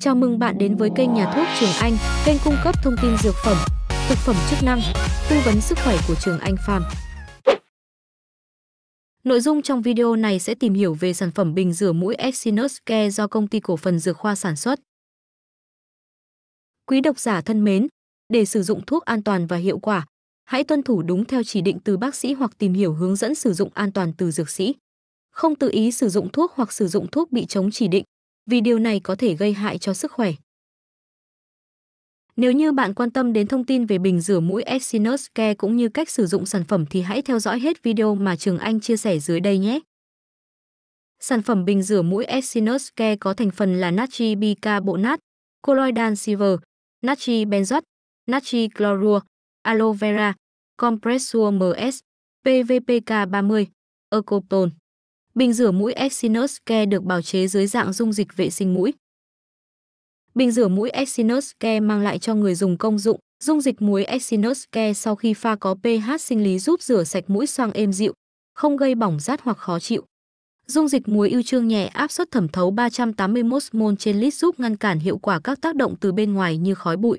Chào mừng bạn đến với kênh Nhà thuốc Trường Anh, kênh cung cấp thông tin dược phẩm, thực phẩm chức năng, tư vấn sức khỏe của Trường Anh Farm. Nội dung trong video này sẽ tìm hiểu về sản phẩm bình rửa mũi Exynos Care do công ty cổ phần dược khoa sản xuất. Quý độc giả thân mến, để sử dụng thuốc an toàn và hiệu quả, hãy tuân thủ đúng theo chỉ định từ bác sĩ hoặc tìm hiểu hướng dẫn sử dụng an toàn từ dược sĩ. Không tự ý sử dụng thuốc hoặc sử dụng thuốc bị chống chỉ định vì điều này có thể gây hại cho sức khỏe. Nếu như bạn quan tâm đến thông tin về bình rửa mũi Exynos Care cũng như cách sử dụng sản phẩm thì hãy theo dõi hết video mà Trường Anh chia sẻ dưới đây nhé. Sản phẩm bình rửa mũi Exynos Care có thành phần là natri bicarbonate, colloidal silver, natri benzoate, natri chlorua, aloe vera, compressor MS, PVPK30, Ecoptone. Bình rửa mũi Exynos Care được bào chế dưới dạng dung dịch vệ sinh mũi. Bình rửa mũi Exynos Care mang lại cho người dùng công dụng dung dịch muối Exynos Care sau khi pha có pH sinh lý giúp rửa sạch mũi xoang êm dịu, không gây bỏng rát hoặc khó chịu. Dung dịch muối ưu trương nhẹ áp suất thẩm thấu 381 mol trên lít giúp ngăn cản hiệu quả các tác động từ bên ngoài như khói bụi,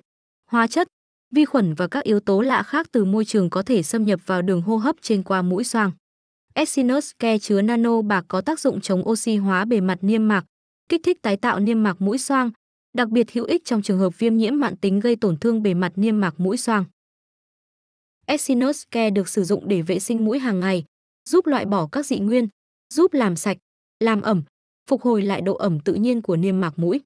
hóa chất, vi khuẩn và các yếu tố lạ khác từ môi trường có thể xâm nhập vào đường hô hấp trên qua mũi xoang. Exynos Care chứa nano bạc có tác dụng chống oxy hóa bề mặt niêm mạc, kích thích tái tạo niêm mạc mũi xoang, đặc biệt hữu ích trong trường hợp viêm nhiễm mãn tính gây tổn thương bề mặt niêm mạc mũi xoang. Exynos Care được sử dụng để vệ sinh mũi hàng ngày, giúp loại bỏ các dị nguyên, giúp làm sạch, làm ẩm, phục hồi lại độ ẩm tự nhiên của niêm mạc mũi,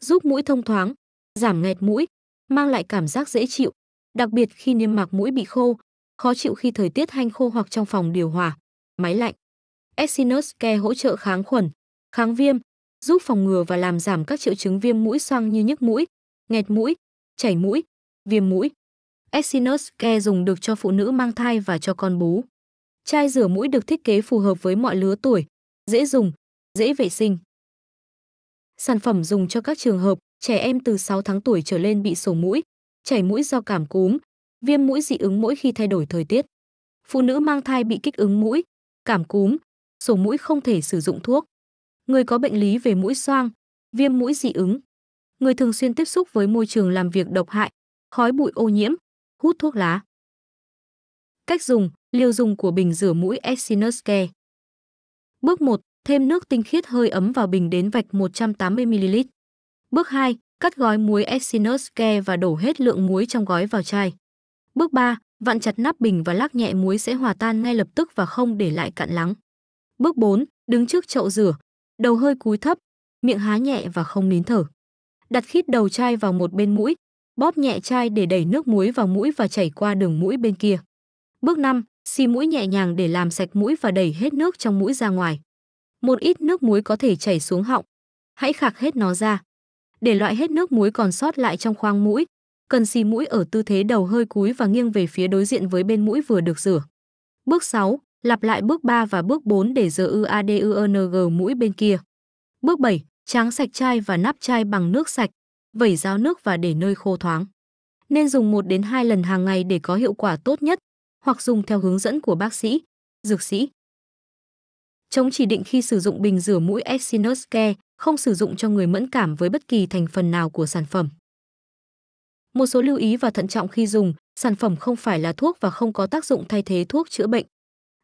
giúp mũi thông thoáng, giảm nghẹt mũi, mang lại cảm giác dễ chịu, đặc biệt khi niêm mạc mũi bị khô, khó chịu khi thời tiết hanh khô hoặc trong phòng điều hòa máy lạnh. Exynos Care hỗ trợ kháng khuẩn, kháng viêm, giúp phòng ngừa và làm giảm các triệu chứng viêm mũi xoang như nhức mũi, nghẹt mũi, chảy mũi, viêm mũi. Exynos Care dùng được cho phụ nữ mang thai và cho con bú. Chai rửa mũi được thiết kế phù hợp với mọi lứa tuổi, dễ dùng, dễ vệ sinh. Sản phẩm dùng cho các trường hợp trẻ em từ 6 tháng tuổi trở lên bị sổ mũi, chảy mũi do cảm cúm, viêm mũi dị ứng mỗi khi thay đổi thời tiết. Phụ nữ mang thai bị kích ứng mũi, cảm cúm, sổ mũi không thể sử dụng thuốc. Người có bệnh lý về mũi xoang, viêm mũi dị ứng. Người thường xuyên tiếp xúc với môi trường làm việc độc hại, khói bụi ô nhiễm, hút thuốc lá. Cách dùng, liều dùng của bình rửa mũi Exynos Care. Bước 1. Thêm nước tinh khiết hơi ấm vào bình đến vạch 180ml. Bước 2. Cắt gói muối Exynos Care và đổ hết lượng muối trong gói vào chai. Bước 3. Vặn chặt nắp bình và lắc nhẹ muối sẽ hòa tan ngay lập tức và không để lại cặn lắng. Bước 4. Đứng trước chậu rửa. Đầu hơi cúi thấp, miệng há nhẹ và không nín thở. Đặt khít đầu chai vào một bên mũi, bóp nhẹ chai để đẩy nước muối vào mũi và chảy qua đường mũi bên kia. Bước 5. Xì mũi nhẹ nhàng để làm sạch mũi và đẩy hết nước trong mũi ra ngoài. Một ít nước muối có thể chảy xuống họng. Hãy khạc hết nó ra. Để loại hết nước muối còn sót lại trong khoang mũi, cần xì mũi ở tư thế đầu hơi cúi và nghiêng về phía đối diện với bên mũi vừa được rửa. Bước 6, lặp lại bước 3 và bước 4 để rửa ư ADUNG mũi bên kia. Bước 7, tráng sạch chai và nắp chai bằng nước sạch, vẩy ráo nước và để nơi khô thoáng. Nên dùng 1 đến 2 lần hàng ngày để có hiệu quả tốt nhất, hoặc dùng theo hướng dẫn của bác sĩ, dược sĩ. Chống chỉ định khi sử dụng bình rửa mũi Exinus Care, không sử dụng cho người mẫn cảm với bất kỳ thành phần nào của sản phẩm. Một số lưu ý và thận trọng khi dùng, sản phẩm không phải là thuốc và không có tác dụng thay thế thuốc chữa bệnh.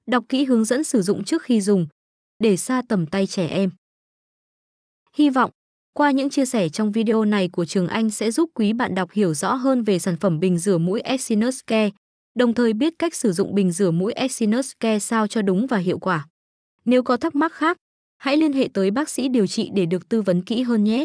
Đọc kỹ hướng dẫn sử dụng trước khi dùng, để xa tầm tay trẻ em. Hy vọng, qua những chia sẻ trong video này của Trường Anh sẽ giúp quý bạn đọc hiểu rõ hơn về sản phẩm bình rửa mũi Exinus Care, đồng thời biết cách sử dụng bình rửa mũi Exinus Care sao cho đúng và hiệu quả. Nếu có thắc mắc khác, hãy liên hệ tới bác sĩ điều trị để được tư vấn kỹ hơn nhé.